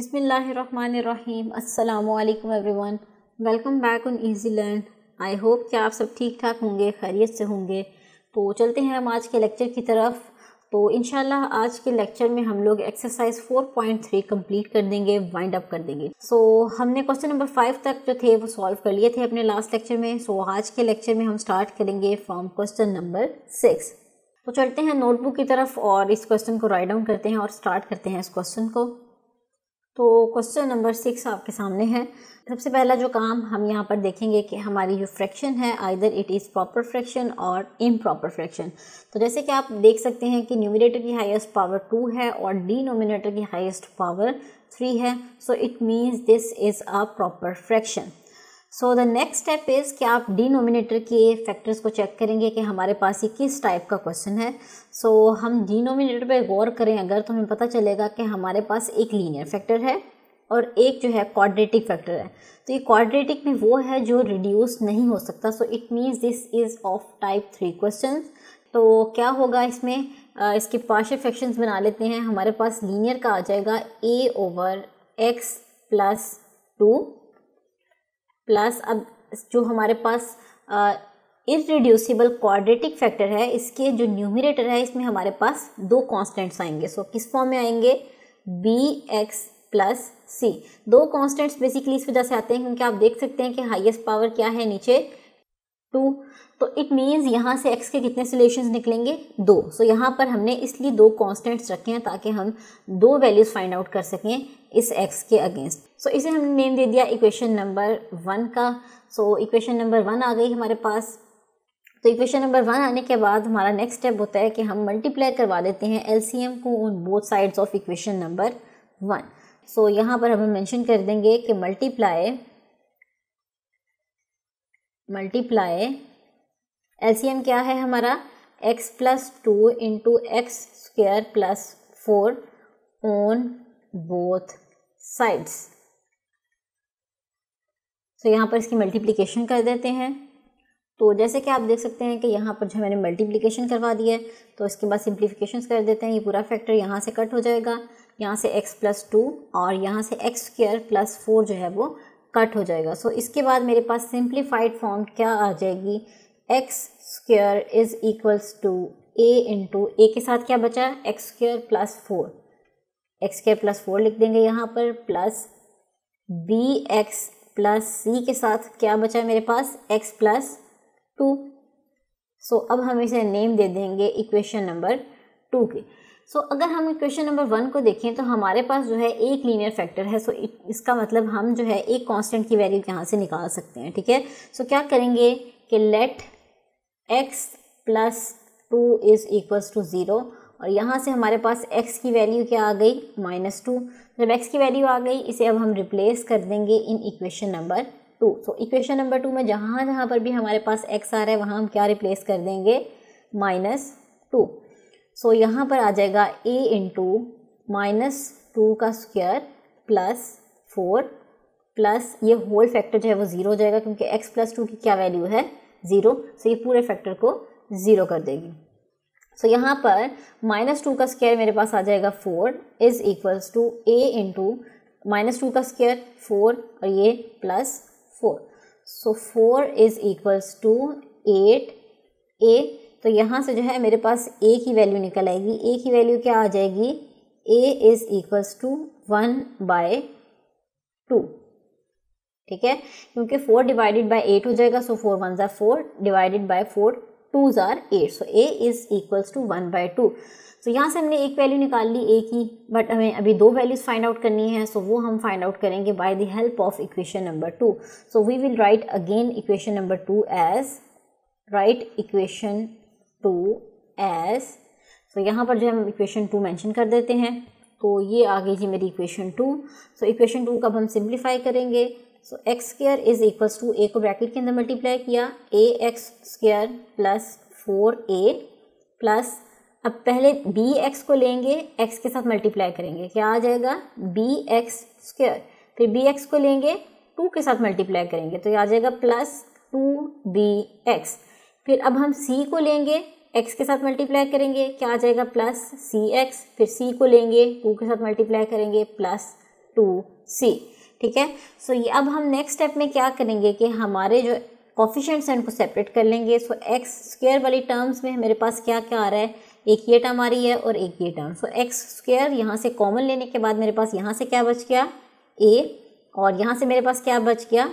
बिसमीम् अल्लाम everyone welcome back on easy learn I hope कि आप सब ठीक ठाक होंगे खैरियत से होंगे तो चलते हैं हम आज के लेक्चर की तरफ तो इन आज के लेक्चर में हम लोग एक्सरसाइज 4.3 कम्प्लीट कर देंगे वाइंड अप कर देंगे सो so, हमने क्वेश्चन नंबर फाइव तक जो थे वो सॉल्व कर लिए थे अपने लास्ट लेक्चर में सो so, आज के लेक्चर में हम स्टार्ट करेंगे फ्रॉम क्वेश्चन नंबर सिक्स तो चलते हैं नोटबुक की तरफ और इस क्वेश्चन को राइट डाउन करते हैं और स्टार्ट करते हैं इस क्वेश्चन को तो क्वेश्चन नंबर सिक्स आपके सामने है सबसे पहला जो काम हम यहाँ पर देखेंगे कि हमारी जो फ्रैक्शन है either it is proper fraction और इम प्रॉपर फ्रैक्शन तो जैसे कि आप देख सकते हैं कि न्यूमिनेटर की हाईएस्ट पावर टू है और डी की हाईएस्ट पावर थ्री है so it means this is a proper fraction so the next step is कि आप डिनोमिनेटर के फैक्टर्स को चेक करेंगे कि हमारे पास ये किस टाइप का क्वेश्चन है सो so, हम डिनोमिनेटर पे गौर करें अगर तो हमें पता चलेगा कि हमारे पास एक लीनियर फैक्टर है और एक जो है क्वाड्रेटिक फैक्टर है तो ये क्वाड्रेटिक में वो है जो रिड्यूस नहीं हो सकता so it means this is of type three question तो क्या होगा इसमें इसके पार्शल फैक्शन बना लेते हैं हमारे पास लीनियर का आ जाएगा ए over x plus two plus अब जो हमारे पास इररिड्यूसिबल क्वाड्रेटिक फैक्टर है इसके जो न्यूमिनेटर है इसमें हमारे पास दो कांस्टेंट्स आएंगे सो so, किस फॉर्म में आएंगे बी एक्स प्लस सी दो कांस्टेंट्स बेसिकली इस वजह से आते हैं क्योंकि आप देख सकते हैं कि हाईएस्ट पावर क्या है नीचे टू तो इट मीन्स यहाँ से एक्स के कितने सोल्यूशंस निकलेंगे दो सो so, यहाँ पर हमने इसलिए दो कॉन्स्टेंट्स रखे हैं ताकि हम दो वैल्यूज़ फाइंड आउट कर सकें इस एक्स के अगेंस्ट सो so, इसे हमने नेम दे दिया इक्वेशन नंबर वन का सो इक्वेशन नंबर वन आ गई हमारे पास तो इक्वेशन नंबर वन आने के बाद हमारा नेक्स्ट स्टेप होता है कि हम मल्टीप्लाई करवा देते हैं एम को on both sides of equation number one so यहाँ पर हम मेंशन कर देंगे कि मल्टीप्लाई मल्टीप्लाई एलसीएम क्या है हमारा X plus two into x square plus four on both sides so यहाँ पर इसकी मल्टीप्लिकेशन कर देते हैं तो जैसे कि आप देख सकते हैं कि यहाँ पर जो मैंने मल्टीप्लिकेशन करवा दिया है तो इसके बाद सिंप्लीफिकेशन कर देते हैं ये पूरा फैक्टर यहाँ से कट हो जाएगा यहाँ से x प्लस टू और यहाँ से एक्स स्क्र प्लस फोर जो है वो कट हो जाएगा सो so, इसके बाद मेरे पास सिंप्लीफाइड फॉर्म क्या आ जाएगी X square is equals to A into A के साथ क्या बचा है X square plus four X square plus four लिख देंगे यहाँ पर plus B x plus C के साथ क्या बचा है मेरे पास एक्स प्लस टू सो अब हम इसे नेम दे देंगे इक्वेशन नंबर टू के सो so, अगर हम क्वेश्चन नंबर वन को देखें तो हमारे पास जो है एक लीनियर फैक्टर है सो so, इसका मतलब हम जो है एक कांस्टेंट की वैल्यू यहाँ से निकाल सकते हैं ठीक है सो so, क्या करेंगे कि let x plus two is equals to zero और यहाँ से हमारे पास x की वैल्यू क्या आ गई माइनस टू जब x की वैल्यू आ गई इसे अब हम रिप्लेस कर देंगे in equation number two so equation number two में जहाँ जहाँ पर भी हमारे पास एक्स आ रहा है वहाँ हम क्या रिप्लेस कर देंगे माइनस टू सो so, यहाँ पर आ जाएगा ए इंटू माइनस टू का स्क्वेयर प्लस फोर प्लस ये होल फैक्टर जो है वो ज़ीरो हो जाएगा क्योंकि एक्स प्लस टू की क्या वैल्यू है ज़ीरो सो so, ये पूरे फैक्टर को ज़ीरो कर देगी सो so, यहाँ पर माइनस टू का स्क्वेयर मेरे पास आ जाएगा four is equals to A into minus two का स्क्वेयर फोर और ये plus four so four is equals to eight A तो यहाँ से जो है मेरे पास ए की वैल्यू निकल आएगी ए की वैल्यू क्या आ जाएगी A is equals to one by two ठीक है क्योंकि फोर डिवाइडेड बाय एट हो जाएगा so four one are four divided by four two are eight so A is equals to one by two so यहाँ से हमने एक value निकाल ली ए की बट हमें अभी दो वैल्यूज़ फाइंड आउट करनी है सो so वो हम फाइंड आउट करेंगे by the help of equation number two so we will write again equation number two as right equation two as तो यहाँ पर जो हम इक्वेशन टू मेंशन कर देते हैं तो ये आ गई जी मेरी equation two so equation two का हम सिंप्लीफाई करेंगे so X square is equals to ए को ब्रैकेट के अंदर मल्टीप्लाई किया A x square plus four A plus अब पहले बी एक्स को लेंगे एक्स के साथ मल्टीप्लाई करेंगे क्या आ जाएगा बी एक्स स्क्र फिर बी एक्स को लेंगे टू के साथ मल्टीप्लाई करेंगे तो ये आ जाएगा प्लस टू बी एक्स फिर अब हम c को लेंगे x के साथ मल्टीप्लाई करेंगे क्या आ जाएगा प्लस सी एक्स फिर c को लेंगे टू के साथ मल्टीप्लाई करेंगे प्लस टू सी ठीक है सो ये अब हम नेक्स्ट स्टेप में क्या करेंगे कि हमारे जो कॉफिशेंट्स हैं उनको सेपरेट कर लेंगे सो एक्स स्क्वेयर वाली टर्म्स में मेरे पास क्या क्या आ रहा है एक ये टर्म आ रही है और एक ये टर्म सो एक्स स्क्वेयर यहाँ से कॉमन लेने के बाद मेरे पास यहाँ से क्या बच गया ए और यहाँ से मेरे पास क्या बच गया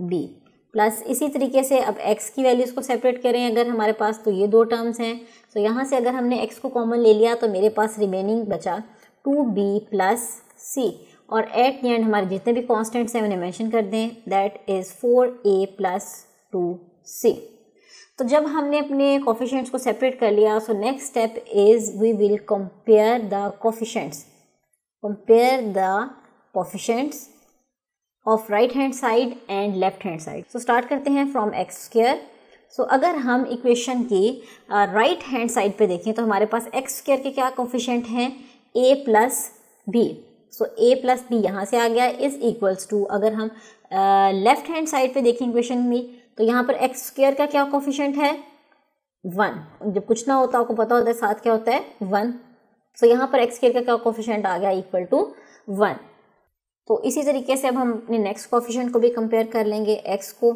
बी प्लस इसी तरीके से अब एक्स की वैल्यूज़ को सेपरेट करें अगर हमारे पास तो ये दो टर्म्स हैं तो यहाँ से अगर हमने एक्स को कॉमन ले लिया तो मेरे पास रिमेनिंग बचा टू बी प्लस सी और एट दी एंड हमारे जितने भी कॉन्स्टेंट्स हैं उन्हें मैंशन कर दें that is four A plus two c तो जब हमने अपने कॉफिशेंट्स को सेपरेट कर लिया so next step is we will compare the coefficients compare the coefficients of right hand side and left hand side so start करते हैं from x square so अगर हम इक्वेशन की राइट हैंड साइड पे देखें तो हमारे पास एक्स स्क्र के क्या कोफिशेंट हैं a plus b so a plus b यहाँ से आ गया इज इक्वल्स टू अगर हम लेफ्ट हैंड साइड पे देखें इक्वेशन में तो यहाँ पर एक्स स्क्र का क्या कोफिशेंट है वन जब कुछ ना होता तो आपको पता होता है साथ क्या होता है वन सो so, यहाँ पर एक्स स्क्र का क्या कोफिशेंट आ गया इक्वल टू वन तो इसी तरीके से अब हम अपने नेक्स्ट कॉफिशेंट को भी कंपेयर कर लेंगे एक्स को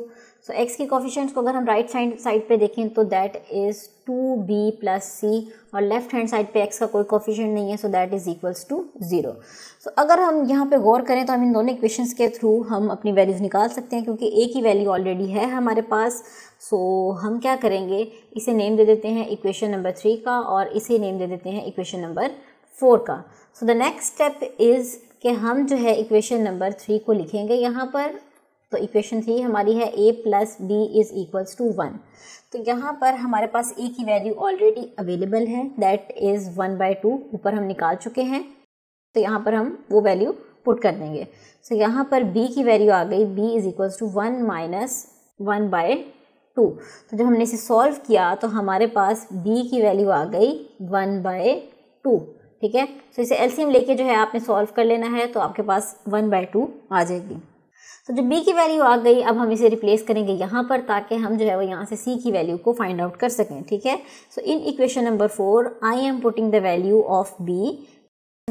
सो so, एक्स की कॉफिशेंट्स को अगर हम राइट साइड साइड पे देखें तो that is two b plus c और लेफ्ट हैंड साइड पे एक्स का कोई कॉफिशेंट नहीं है so that is equals to zero so अगर हम यहाँ पे गौर करें तो हम इन दोनों इक्वेशंस के थ्रू हम अपनी वैल्यूज़ निकाल सकते हैं क्योंकि एक ही वैल्यू ऑलरेडी है हमारे पास सो so, हम क्या करेंगे इसे नेम दे देते हैं इक्वेशन नंबर थ्री का और इसे नेम दे देते हैं इक्वेशन नंबर फोर का so the next step is कि हम जो है इक्वेशन नंबर थ्री को लिखेंगे यहाँ पर तो इक्वेशन थ्री हमारी है a plus b is equals to one तो यहाँ पर हमारे पास ए e की वैल्यू ऑलरेडी अवेलेबल है that is one by two ऊपर हम निकाल चुके हैं तो यहाँ पर हम वो वैल्यू पुट कर देंगे सो so, यहाँ पर b की वैल्यू आ गई b is equals to one minus one by two तो जब हमने इसे सॉल्व किया तो हमारे पास b की वैल्यू आ गई वन बाय टू ठीक है तो इसे एलसीएम लेके जो है आपने सॉल्व कर लेना है तो आपके पास वन बाई टू आ जाएगी तो जो बी की वैल्यू आ गई अब हम इसे रिप्लेस करेंगे यहाँ पर ताकि हम जो है वो यहाँ से सी की वैल्यू को फाइंड आउट कर सकें ठीक है so in equation number four I am putting the value of b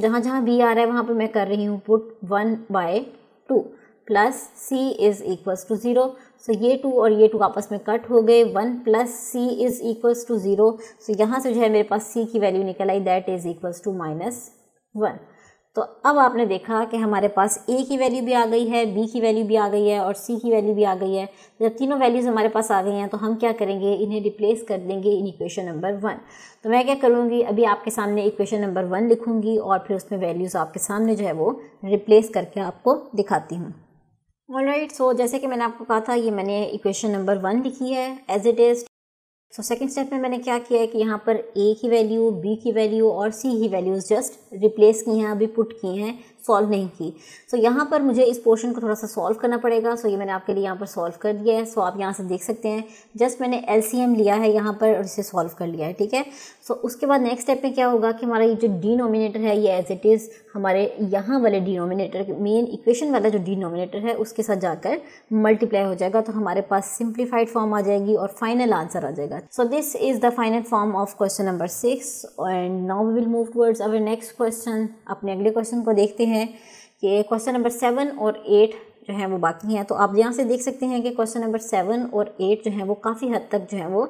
जहाँ जहाँ बी आ रहा है वहाँ पर मैं कर रही हूँ put one by two plus c is equals to zero so ये टू और ये टू आपस में कट हो गए one plus c is equals to zero so यहाँ से जो है मेरे पास सी की वैल्यू निकल आई that is equals to minus one तो अब आपने देखा कि हमारे पास ए की वैल्यू भी आ गई है बी की वैल्यू भी आ गई है और सी की वैल्यू भी आ गई है जब तीनों वैल्यूज़ हमारे पास आ गई हैं तो हम क्या करेंगे इन्हें रिप्लेस कर देंगे इन इक्वेशन नंबर वन तो मैं क्या करूँगी अभी आपके सामने इक्वेशन नंबर वन लिखूँगी और फिर उसमें वैल्यूज़ आपके सामने जो है वो रिप्लेस करके आपको दिखाती हूँ ऑल राइट सो जैसे कि मैंने आपको कहा था ये मैंने इक्वेशन नंबर वन लिखी है as it is so second step में मैंने क्या किया है कि यहाँ पर ए की वैल्यू बी की वैल्यू और सी की वैल्यूज़ जस्ट रिप्लेस की हैं अभी पुट की हैं सॉल्व नहीं की सो so, यहाँ पर मुझे इस पोर्शन को थोड़ा सा सॉल्व करना पड़ेगा सो so, ये मैंने आपके लिए यहाँ पर सॉल्व कर दिया है सो so, आप यहाँ से देख सकते हैं जस्ट मैंने एल लिया है यहाँ पर और इसे सॉल्व कर लिया है ठीक है सो so, उसके बाद नेक्स्ट स्टेप में क्या होगा कि हमारा ये जो डिनोमिनेटर है ये एज इट इज़ हमारे यहाँ वाले डिनोमिनेटर मेन इक्वेशन वाला जो डिनोमिनेटर है उसके साथ जाकर मल्टीप्लाई हो जाएगा तो हमारे पास सिंप्लीफाइड फॉर्म आ जाएगी और फाइनल आंसर आ जाएगा so this is the final form of question number six and now will move towards our next question अपने अगले क्वेश्चन को देखते हैं हैं कि क्वेश्चन नंबर सेवन और एट जो है वो बाकी हैं तो आप यहाँ से देख सकते हैं कि क्वेश्चन नंबर सेवन और एट जो है वो काफ़ी हद तक जो है वो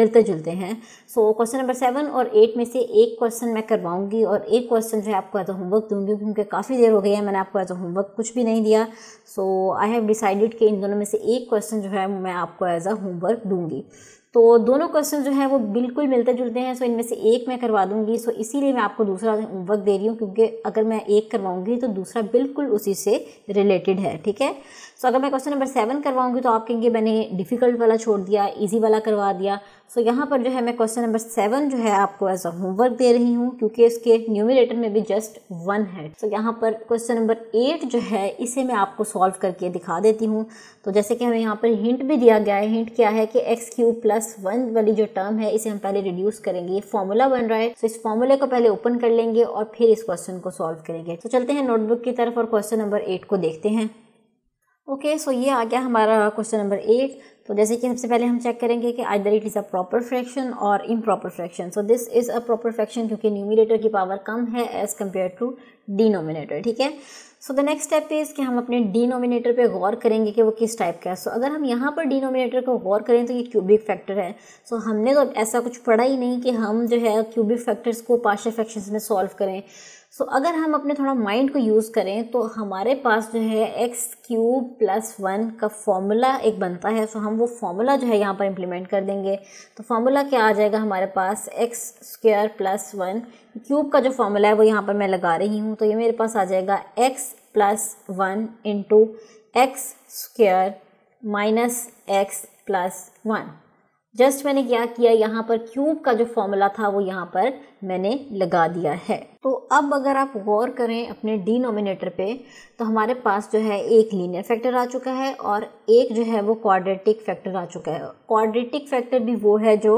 मिलते जुलते हैं सो क्वेश्चन नंबर सेवन और एट में से एक क्वेश्चन मैं करवाऊंगी और एक क्वेश्चन जो है आपको एज होमवर्क दूंगी क्योंकि काफ़ी देर हो गई है मैंने आपको एज होमवर्क कुछ भी नहीं दिया सो आई हैव डिसाइडेड कि इन दोनों में से एक क्वेश्चन जो है मैं आपको एज अ होमवर्क दूँगी तो दोनों क्वेश्चन जो हैं वो बिल्कुल मिलते जुलते हैं सो इनमें से एक मैं करवा दूंगी सो इसीलिए मैं आपको दूसरा वक्त दे रही हूँ क्योंकि अगर मैं एक करवाऊँगी तो दूसरा बिल्कुल उसी से रिलेटेड है ठीक है सो so, अगर मैं क्वेश्चन नंबर सेवन करवाऊंगी तो आप कहेंगे मैंने डिफ़िकल्ट वाला छोड़ दिया ईजी वाला करवा दिया सो so, यहाँ पर जो है मैं क्वेश्चन नंबर सेवन जो है आपको एज अ होमवर्क दे रही हूँ क्योंकि इसके न्यूमिनेटर में भी जस्ट वन है सो so, यहाँ पर क्वेश्चन नंबर एट जो है इसे मैं आपको सॉल्व करके दिखा देती हूँ तो जैसे कि हमें यहाँ पर हिंट भी दिया गया है हिंट क्या है कि एक्स क्यू प्लस वन वाली जो टर्म है इसे हम पहले रिड्यूस करेंगे ये फॉर्मूला बन रहा है तो इस फॉर्मूले को पहले ओपन कर लेंगे और फिर इस क्वेश्चन को सॉल्व करेंगे तो चलते हैं नोटबुक की तरफ और क्वेश्चन नंबर एट को देखते हैं ओके सो ये आ गया हमारा क्वेश्चन नंबर एट तो जैसे कि सबसे पहले हम चेक करेंगे कि either it is a proper fraction और improper fraction so this is a proper fraction क्योंकि न्यूमिनेटर की पावर कम है एज़ कम्पेयर टू डिनोमिनेटर ठीक है so the next step is कि हम अपने डिनोमिनेटर पे गौर करेंगे कि वो किस टाइप का है सो so, अगर हम यहाँ पर डिनोमिनेटर को गौर करें तो ये क्यूबिक फैक्टर है सो so, हमने तो ऐसा कुछ पढ़ा ही नहीं कि हम जो है क्यूबिक फैक्टर्स को पार्शल फ्रैक्शंस में सॉल्व करें सो so, अगर हम अपने थोड़ा माइंड को यूज़ करें तो हमारे पास जो है एक्स क्यूब प्लस वन का फॉर्मूला एक बनता है सो so, हम वो फार्मूला जो है यहाँ पर इम्प्लीमेंट कर देंगे तो फार्मूला क्या आ जाएगा हमारे पास x square plus one cube का जो फार्मूला है वो यहाँ पर मैं लगा रही हूँ तो ये मेरे पास आ जाएगा x plus one into x square minus x plus one just मैंने क्या किया यहाँ पर क्यूब का जो फॉर्मूला था वो यहाँ पर मैंने लगा दिया है तो अब अगर आप गौर करें अपने डिनोमिनेटर पे तो हमारे पास जो है एक लीनियर फैक्टर आ चुका है और एक जो है वो क्वाड्रेटिक फैक्टर आ चुका है क्वाड्रेटिक फैक्टर भी वो है जो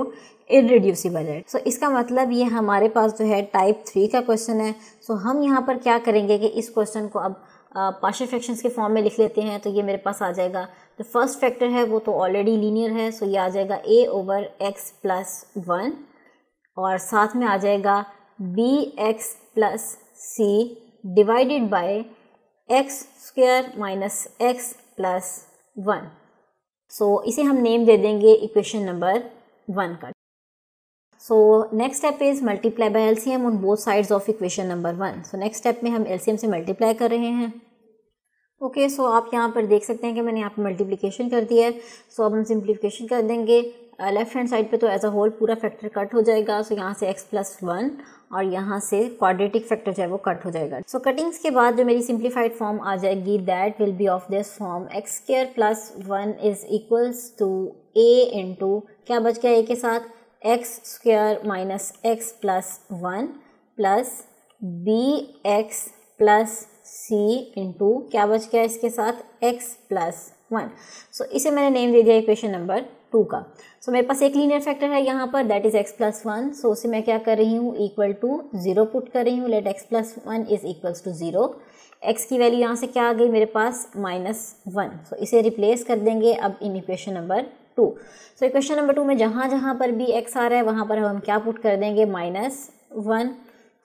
इररिड्यूसिबल है सो इसका मतलब ये हमारे पास जो है टाइप थ्री का क्वेश्चन है सो हम यहाँ पर क्या करेंगे कि इस क्वेश्चन को अब पार्शल फ्रैक्शंस के फॉर्म में लिख लेते हैं तो ये मेरे पास आ जाएगा जो फर्स्ट फैक्टर है वो तो ऑलरेडी लीनियर है सो ये आ जाएगा ए ओवर एक्स प्लस वन और साथ में आ जाएगा B x plus c divided by x square minus x plus one so इसे हम नेम दे देंगे इक्वेशन नंबर वन का so next step is multiply by LCM on both sides of equation number one so next step में हम LCM से multiply कर रहे हैं ओके okay, सो so आप यहाँ पर देख सकते हैं कि मैंने यहाँ पर मल्टीप्लिकेशन कर दिया है सो so अब हम सिंप्लीफिकेशन कर देंगे लेफ़्ट हैंड साइड पे तो एज अ होल पूरा फैक्टर कट हो जाएगा सो so यहाँ से एक्स प्लस वन और यहाँ से क्वाड्रेटिक फैक्टर जो है वो कट हो जाएगा सो so, कटिंग्स के बाद जो मेरी सिंप्लीफाइड फॉर्म आ जाएगी that will be of this form x square plus one is equals to A into क्या बच गया ए के साथ x square minus x plus one plus B x plus c into क्या बच गया इसके साथ एक्स प्लस वन सो इसे मैंने नेम दे दिया इक्वेशन नंबर टू का सो so, मेरे पास एक लीनियर फैक्टर है यहाँ पर that is x plus one so उसे मैं क्या कर रही हूँ इक्वल टू जीरो पुट कर रही हूँ let x plus one is equal to zero x की वैल्यू यहाँ से क्या आ गई मेरे पास माइनस वन सो इसे रिप्लेस कर देंगे अब in equation number two so equation number two में जहाँ जहाँ पर भी एक्स आ रहा है वहाँ पर हम क्या पुट कर देंगे minus one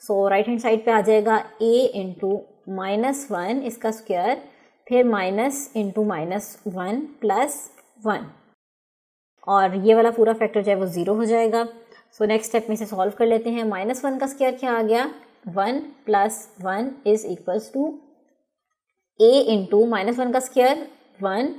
so right hand side पे आ जाएगा ए इंटू माइनस वन इसका स्क्वायर फिर minus into minus one plus one और ये वाला पूरा फैक्टर जो है वो ज़ीरो हो जाएगा सो नेक्स्ट स्टेप में इसे सॉल्व कर लेते हैं माइनस वन का स्क्वायर क्या आ गया one plus one is equals to A into minus one का square one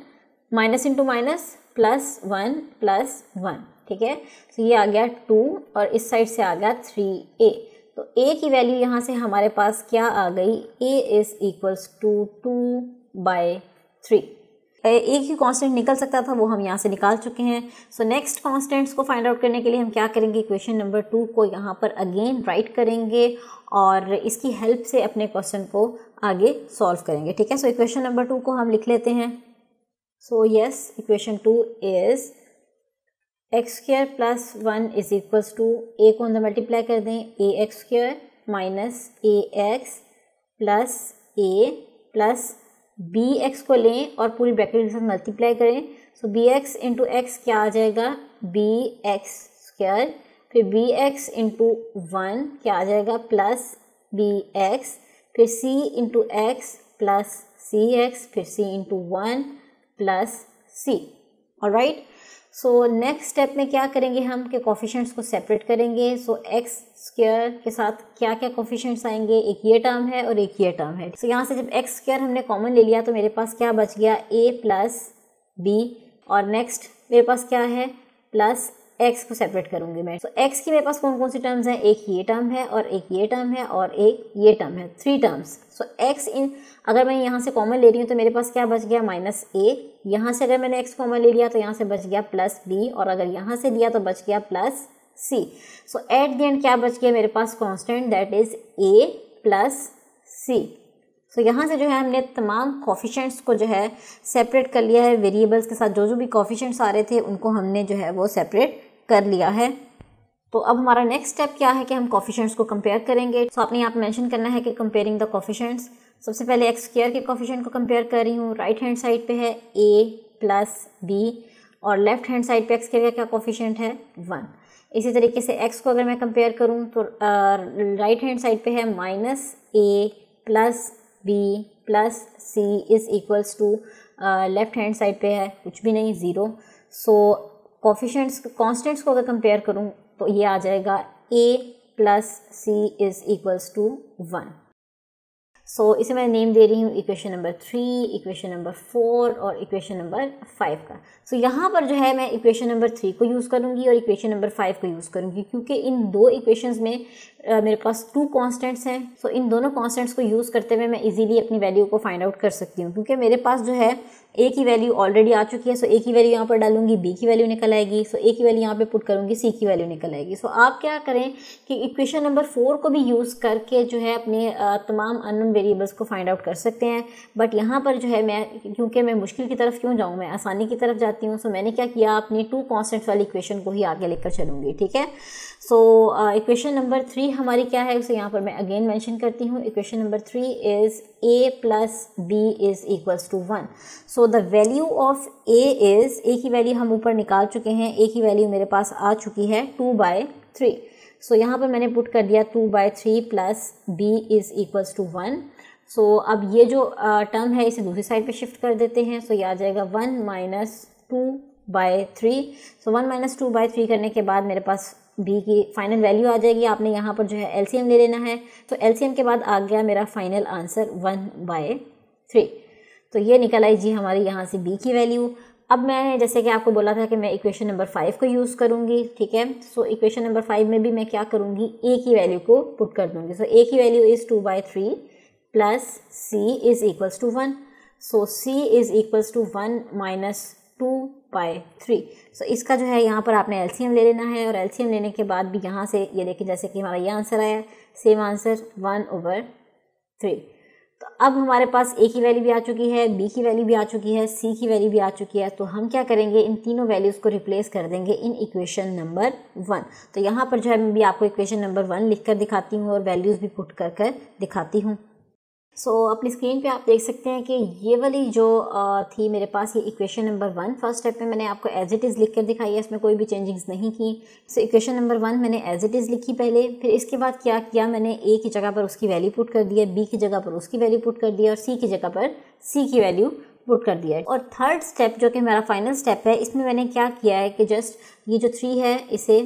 minus into minus plus one plus one ठीक है सो ये आ गया टू और इस साइड से आ गया थ्री ए तो ए की वैल्यू यहाँ से हमारे पास क्या आ गई a is equals to two by three a की कांस्टेंट निकल सकता था वो हम यहाँ से निकाल चुके हैं सो नेक्स्ट कांस्टेंट्स को फाइंड आउट करने के लिए हम क्या करेंगे इक्वेशन नंबर टू को यहाँ पर अगेन राइट करेंगे और इसकी हेल्प से अपने क्वेश्चन को आगे सॉल्व करेंगे ठीक है सो इक्वेशन नंबर टू को हम लिख लेते हैं so yes equation two is x square plus one is equals to ए को अंदर मल्टीप्लाई कर दें a x square minus a x plus a plus B x को लें और पूरी ब्रैकेट के साथ मल्टीप्लाई करें so b x into x क्या आ जाएगा बी एक्स स्क्र फिर बी एक्स इंटू वन क्या आ जाएगा प्लस बी एक्स फिर c into x plus c x फिर c into one plus c और राइट सो नेक्स्ट स्टेप में क्या करेंगे हम कि कॉफिशेंट्स को सेपरेट करेंगे सो एक्स स्क्र के साथ क्या क्या कॉफिशेंट्स आएंगे एक ये टर्म है और एक ये टर्म है सो so, यहाँ से जब एक्स स्क्र हमने कॉमन ले लिया तो मेरे पास क्या बच गया ए प्लस बी और नेक्स्ट मेरे पास क्या है प्लस एक्स को सेपरेट करूंगी मैं सो एक्स की मेरे पास कौन कौन सी टर्म्स हैं एक ये टर्म है और एक ये टर्म है और एक ये टर्म है थ्री टर्म्स सो एक्स इन अगर मैं यहाँ से कॉमन ले रही हूँ तो मेरे पास क्या बच गया माइनस ए यहाँ से अगर मैंने एक्स कॉमन ले लिया तो यहाँ से बच गया प्लस बी और अगर यहाँ से लिया तो बच गया plus c so at the end क्या बच गया मेरे पास constant that is a plus c so यहाँ से जो है हमने तमाम कॉफिशेंट्स को जो है सेपरेट कर लिया है वेरिएबल्स के साथ जो जो भी कॉफिशेंट्स आ रहे थे उनको हमने जो है वो सेपरेट कर लिया है तो अब हमारा नेक्स्ट स्टेप क्या है कि हम कॉफिशेंट्स को कंपेयर करेंगे तो आपने यहाँ पर मेंशन करना है कि कंपेयरिंग द कॉफिशेंट्स सबसे पहले एक्स स्क्र के कॉफिशेंट को कंपेयर कर रही हूँ राइट हैंड साइड पे है ए प्लस बी और लेफ्ट हैंड साइड पे एक्स स्क्र का क्या कॉफिशेंट है वन इसी तरीके से एक्स को अगर मैं कंपेयर करूँ तो राइट हैंड साइड पर है minus a plus b plus c is equals to left hand side पर है कुछ भी नहीं zero so so, coefficients constants को अगर कंपेयर करूँ तो ये आ जाएगा a plus c is equals to one so इसे मैं नेम दे रही हूँ equation number three equation number four और इक्वेशन नंबर फाइव का सो so, यहाँ पर जो है मैं इक्वेशन नंबर थ्री को यूज़ करूँगी और इक्वेशन नंबर फाइव को यूज़ करूँगी क्योंकि इन दो इक्वेशंस में आ, मेरे पास टू कांस्टेंट्स हैं सो so, इन दोनों कांस्टेंट्स को यूज़ करते हुए मैं इजीली अपनी वैल्यू को फाइंड आउट कर सकती हूँ क्योंकि मेरे पास जो है ए की वैल्यू ऑलरेडी आ चुकी है सो ए की वैल्यू यहाँ पर डालूंगी बी की वैल्यू निकल आएगी सो ए की वैल्यू यहाँ पे पुट करूँगी सी की वैल्यू निकल आएगी सो आप क्या करें कि इक्वेशन नंबर फोर को भी यूज़ करके जो है अपने तमाम अननोन वेरिएबल्स को फाइंड आउट कर सकते हैं बट यहाँ पर जो है मैं क्योंकि मैं मुश्किल की तरफ क्यों जाऊँ मैं आसानी की तरफ जाती हूँ सो मैंने क्या किया अपनी टू कॉन्स्टेंट्स वाली इक्वेशन को ही आगे लेकर चलूँगी ठीक है सो इक्वेशन नंबर थ्री हमारी क्या है उसे यहाँ पर मैं अगेन मेंशन करती हूँ equation number three is a plus b is equals to one so the value of a is a की वैल्यू हम ऊपर निकाल चुके हैं ए की वैल्यू मेरे पास आ चुकी है टू बाय थ्री सो यहाँ पर मैंने पुट कर दिया two by three plus b is equals to one so अब ये जो टर्म uh, है इसे दूसरी साइड पे शिफ्ट कर देते हैं सो so, ये आ जाएगा one minus two by three so one minus two by three करने के बाद मेरे पास बी की फाइनल वैल्यू आ जाएगी आपने यहाँ पर जो है एलसीएम ले लेना है तो एलसीएम के बाद आ गया मेरा final answer one by three तो ये निकल आई जी हमारी यहाँ से बी की वैल्यू अब मैंने जैसे कि आपको बोला था कि मैं इक्वेशन नंबर फाइव को यूज़ करूँगी ठीक है सो इक्वेशन नंबर फाइव में भी मैं क्या करूँगी ए की वैल्यू को पुट कर दूँगी सो ए की value is two by three plus c is equals to one so c is equals to one minus two by three so इसका जो है यहाँ पर आपने एलसीएम ले लेना है और एलसीएम लेने के बाद भी यहाँ से ये देखें जैसे कि हमारा ये आंसर आया same answer one over three तो अब हमारे पास ए की वैल्यू भी आ चुकी है बी की वैल्यू भी आ चुकी है सी की वैल्यू भी आ चुकी है तो हम क्या करेंगे इन तीनों वैल्यूज़ को रिप्लेस कर देंगे इन इक्वेशन नंबर वन तो यहाँ पर जो है मैं भी आपको इक्वेशन नंबर वन लिख कर दिखाती हूँ और वैल्यूज़ भी पुट कर कर दिखाती हूँ सो so, अपनी स्क्रीन पे आप देख सकते हैं कि ये वाली जो थी मेरे पास ये equation number one first step में मैंने आपको एज इट इज़ लिख कर दिखाई है इसमें कोई भी चेंजिंग्स नहीं की सो इक्वेशन नंबर वन मैंने एज इट इज़ लिखी पहले फिर इसके बाद क्या किया मैंने ए की जगह पर उसकी वैल्यू पुट कर दिया बी की जगह पर उसकी वैल्यू पुट कर दिया और सी की जगह पर सी की वैल्यू पुट कर दिया और थर्ड स्टेप जो कि मेरा फाइनल स्टेप है इसमें मैंने क्या किया है कि जस्ट ये जो थ्री है इसे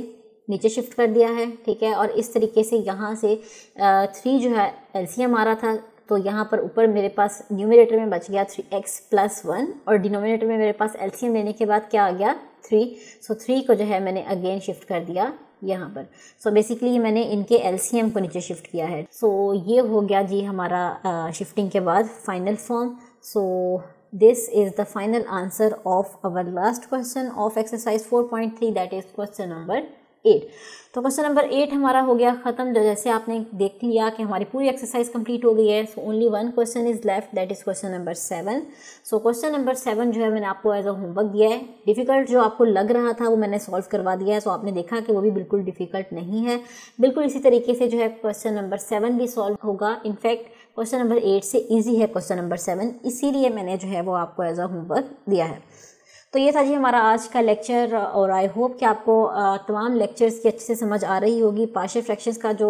नीचे शिफ्ट कर दिया है ठीक है और इस तरीके से यहाँ से थ्री जो है एलसीएम आ रहा था तो यहाँ पर ऊपर मेरे पास न्यूमिनेटर में बच गया थ्री एक्स प्लस वन और डिनोमिनेटर में मेरे पास एल्सीयम लेने के बाद क्या आ गया थ्री सो थ्री को जो है मैंने अगेन शिफ्ट कर दिया यहाँ पर सो so बेसिकली मैंने इनके एलसीएम को नीचे शिफ्ट किया है सो so, ये हो गया जी हमारा शिफ्टिंग के बाद final form so this is the final answer of our last question of exercise four point three that is question number eight तो क्वेश्चन नंबर एट हमारा हो गया ख़त्म जो जैसे आपने देख लिया कि हमारी पूरी एक्सरसाइज कंप्लीट हो गई है so only one question is left that is question number seven so question number seven जो है मैंने आपको एज अ होमवर्क दिया है डिफ़िकल्ट जो आपको लग रहा था वो मैंने सॉल्व करवा दिया है सो so आपने देखा कि वो भी बिल्कुल डिफ़िकल्ट नहीं है बिल्कुल इसी तरीके से जो है क्वेश्चन नंबर सेवन भी सॉल्व होगा इनफैक्ट क्वेश्चन नंबर एट से ईजी है क्वेश्चन नंबर सेवन इसीलिए मैंने जो है वो आपको एज अ होमवर्क दिया है तो ये था जी हमारा आज का लेक्चर और आई होप कि आपको तमाम लेक्चर्स की अच्छे से समझ आ रही होगी पार्शियल फ्रैक्शंस का जो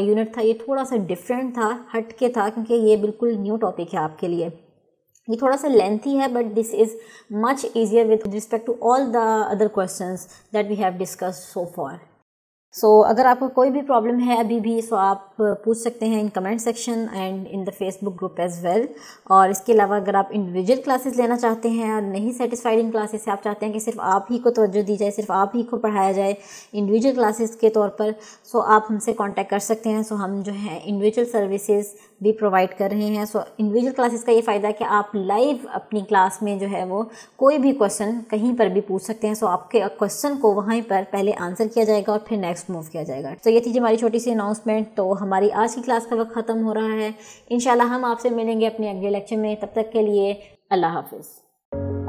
यूनिट था ये थोड़ा सा डिफरेंट था हट के था क्योंकि ये बिल्कुल न्यू टॉपिक है आपके लिए ये थोड़ा सा लेंथी है but this is much easier with respect to all the other question that we have discuss so far so अगर आपको कोई भी प्रॉब्लम है अभी भी सो आप पूछ सकते हैं in comment section and in the Facebook group as well और इसके अलावा अगर आप इंडिविजुअल क्लासेस लेना चाहते हैं और नहीं सेटिस्फाइड इन क्लासेस से आप चाहते हैं कि सिर्फ आप ही को तोज्जो दी जाए सिर्फ आप ही को पढ़ाया जाए इंडिविजुअल क्लासेस के तौर पर सो आप हमसे कॉन्टैक्ट कर सकते हैं सो हम जो है इंडिविजुअल सर्विसेज भी प्रोवाइड कर रहे हैं सो इंडिविजुअल क्लासेस का ये फ़ायदा है कि आप लाइव अपनी क्लास में जो है वो कोई भी क्वेश्चन कहीं पर भी पूछ सकते हैं सो आपके क्वेश्चन को वहीं पर पहले आंसर किया जाएगा और फिर नेक्स्ट मूव किया जाएगा तो ये थी हमारी छोटी सी अनाउंसमेंट तो हम हमारी आज की क्लास का वक्त ख़त्म हो रहा है इन हम आपसे मिलेंगे अपने अगले लेक्चर में तब तक के लिए अल्लाह हाफिज़